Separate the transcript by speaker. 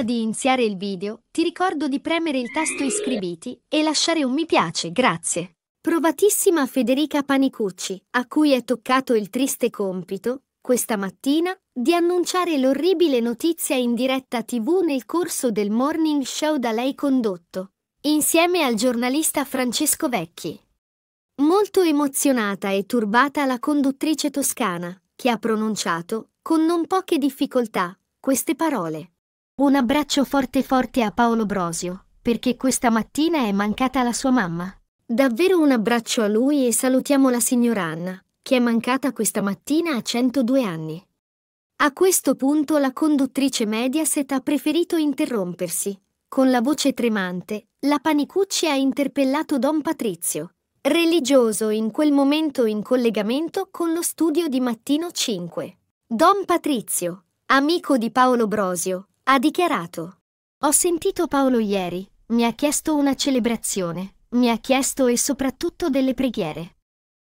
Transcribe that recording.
Speaker 1: Prima di iniziare il video, ti ricordo di premere il tasto iscriviti e lasciare un mi piace, grazie. Provatissima Federica Panicucci, a cui è toccato il triste compito, questa mattina, di annunciare l'orribile notizia in diretta tv nel corso del morning show da lei condotto, insieme al giornalista Francesco Vecchi. Molto emozionata e turbata la conduttrice toscana, che ha pronunciato, con non poche difficoltà, queste parole. Un abbraccio forte forte a Paolo Brosio, perché questa mattina è mancata la sua mamma. Davvero un abbraccio a lui e salutiamo la signora Anna, che è mancata questa mattina a 102 anni. A questo punto la conduttrice Mediaset ha preferito interrompersi. Con la voce tremante, la Panicucci ha interpellato Don Patrizio, religioso in quel momento in collegamento con lo studio di Mattino 5. Don Patrizio, amico di Paolo Brosio, ha dichiarato. Ho sentito Paolo ieri, mi ha chiesto una celebrazione, mi ha chiesto e soprattutto delle preghiere.